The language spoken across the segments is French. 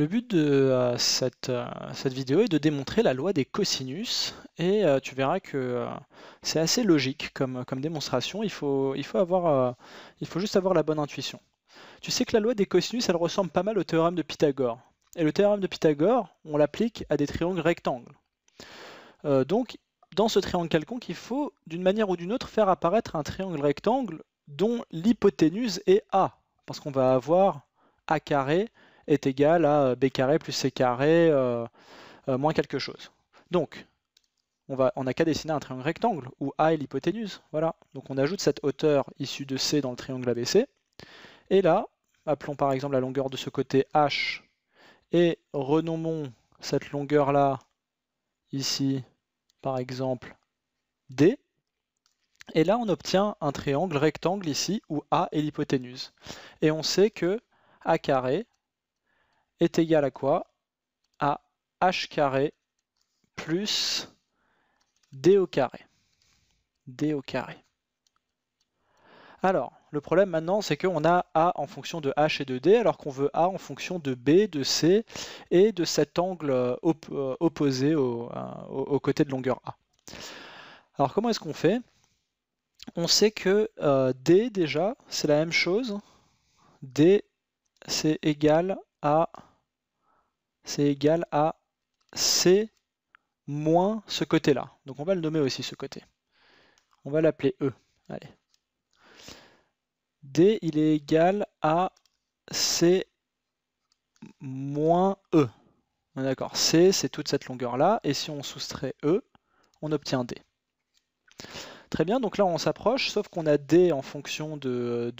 Le but de euh, euh, cette, vidéo est de démontrer la loi des cosinus et euh, tu verras que c'est assez logique comme, démonstration, il faut, il faut, juste avoir la bonne intuition. Tu sais que la loi des cosinus elle ressemble pas mal au théorème de Pythagore. Et le théorème de Pythagore, on l'applique à des triangles rectangles. donc dans ce triangle quelconque, il faut d'une manière ou d'une autre faire apparaître un triangle rectangle dont l'hypoténuse est A, parce qu'on va avoir A carré est égal à euh, b carré plus c carré euh, euh, moins quelque chose. Donc, on n'a on qu'à dessiner un triangle rectangle où A est l'hypoténuse. Voilà. Donc on ajoute cette hauteur issue de C dans le triangle ABC. Et là, appelons par exemple la longueur de ce côté H et renommons cette longueur-là ici, par exemple, D. Et là, on obtient un triangle rectangle ici où A est l'hypoténuse. Et on sait que A carré est égal à quoi À h carré plus d au carré. d au carré. Alors, le problème maintenant, c'est qu'on a A en fonction de H et de D, alors qu'on veut A en fonction de B, de C et de cet angle euh, euh, opposé euh, au, côté de longueur A. Alors, comment est-ce qu'on fait On sait que D, déjà, c'est la même chose. D, c'est égal à c'est égal à C moins ce côté-là. Donc on va le nommer aussi ce côté. On va l'appeler E. Allez. D, il est égal à C moins E. D'accord, C, c'est toute cette longueur-là, et si on soustrait E, on obtient D. Très bien, donc là on s'approche, sauf qu'on a D en fonction de,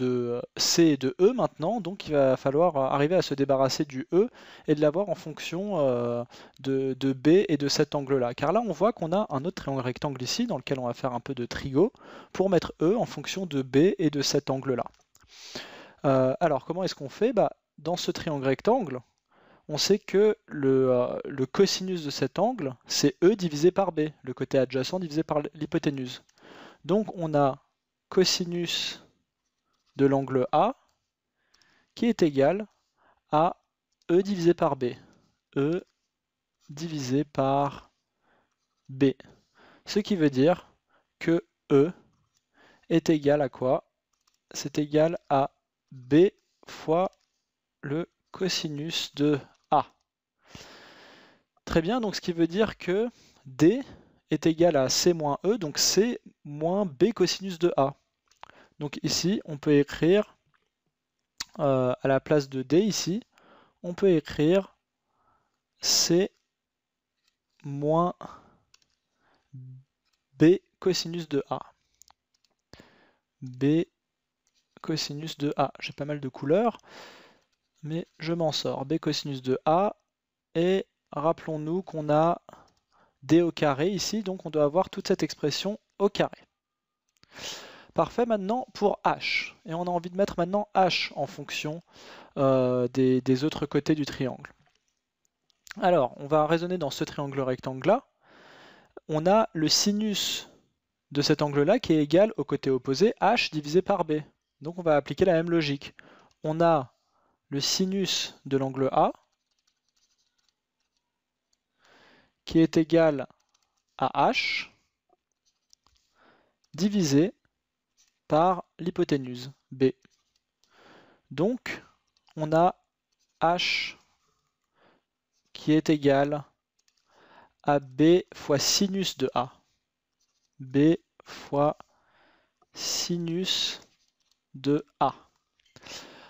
C et de E maintenant, donc il va falloir arriver à se débarrasser du E et de l'avoir en fonction euh, de, B et de cet angle-là. Car là on voit qu'on a un autre triangle rectangle ici, dans lequel on va faire un peu de trigo, pour mettre E en fonction de B et de cet angle-là. Euh, alors comment est-ce qu'on fait bah, Dans ce triangle rectangle, on sait que le, euh, le cosinus de cet angle, c'est E divisé par B, le côté adjacent divisé par l'hypoténuse. Donc on a cosinus de l'angle A qui est égal à E divisé par B. E divisé par B. Ce qui veut dire que E est égal à quoi C'est égal à B fois le cosinus de A. Très bien, donc ce qui veut dire que D est égal à C-E, moins e, donc C moins B cosinus de A. Donc ici, on peut écrire, euh, à la place de D ici, on peut écrire C moins B cosinus de A. B cosinus de A. J'ai pas mal de couleurs, mais je m'en sors. B cosinus de A, et rappelons-nous qu'on a d au carré ici, donc on doit avoir toute cette expression au carré. Parfait, maintenant pour h. Et on a envie de mettre maintenant h en fonction euh, des, des, autres côtés du triangle. Alors, on va raisonner dans ce triangle rectangle-là. On a le sinus de cet angle-là qui est égal au côté opposé, h divisé par b. Donc on va appliquer la même logique. On a le sinus de l'angle A qui est égal à h divisé par l'hypoténuse b. Donc, on a h qui est égal à b fois sinus de a. b fois sinus de a.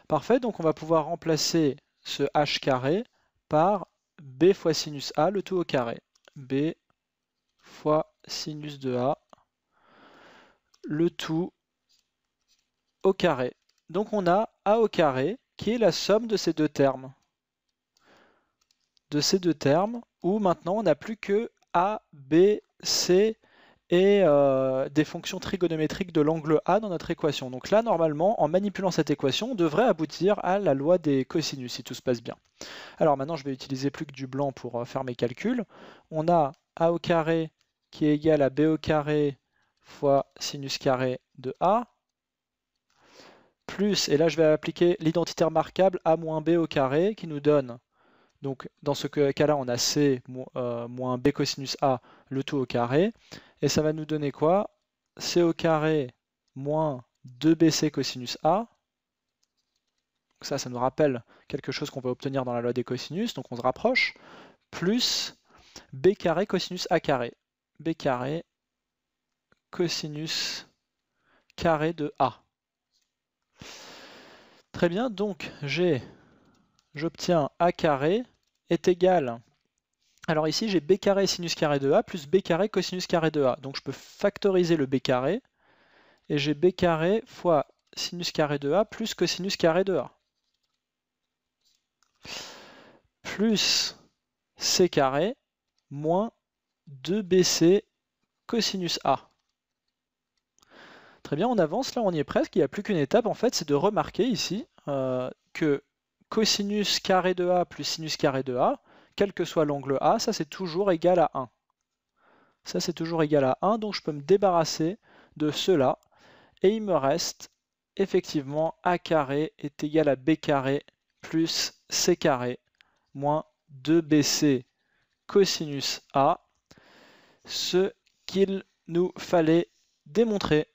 Parfait, donc on va pouvoir remplacer ce h carré par b fois sinus a, le tout au carré b fois sinus de a, le tout au carré. Donc on a a au carré qui est la somme de ces deux termes. De ces deux termes, où maintenant on n'a plus que a, b, c et euh, des fonctions trigonométriques de l'angle A dans notre équation. Donc là, normalement, en manipulant cette équation, on devrait aboutir à la loi des cosinus, si tout se passe bien. Alors maintenant, je vais utiliser plus que du blanc pour euh, faire mes calculs. On a A au carré qui est égal à B au carré fois sinus carré de A, plus, et là je vais appliquer l'identité remarquable A moins B au carré, qui nous donne, donc dans ce cas-là on a C moins euh, B cosinus A, le tout au carré, et ça va nous donner quoi C au carré moins 2bc cosinus A. ça, ça nous rappelle quelque chose qu'on peut obtenir dans la loi des cosinus, donc on se rapproche. Plus b carré cosinus A carré. b carré cosinus carré de A. Très bien, donc j'obtiens A carré est égal alors ici, j'ai b carré sinus carré de a plus b carré cosinus carré de a. Donc je peux factoriser le b carré, et j'ai b carré fois sinus carré de a plus cosinus carré de a. Plus c carré moins 2bc cosinus a. Très bien, on avance, là on y est presque, il n'y a plus qu'une étape en fait, c'est de remarquer ici euh, que cosinus carré de a plus sinus carré de a, quel que soit l'angle A, ça c'est toujours égal à 1. Ça c'est toujours égal à 1, donc je peux me débarrasser de cela. Et il me reste effectivement A carré est égal à B carré plus C carré moins 2BC cosinus A, ce qu'il nous fallait démontrer.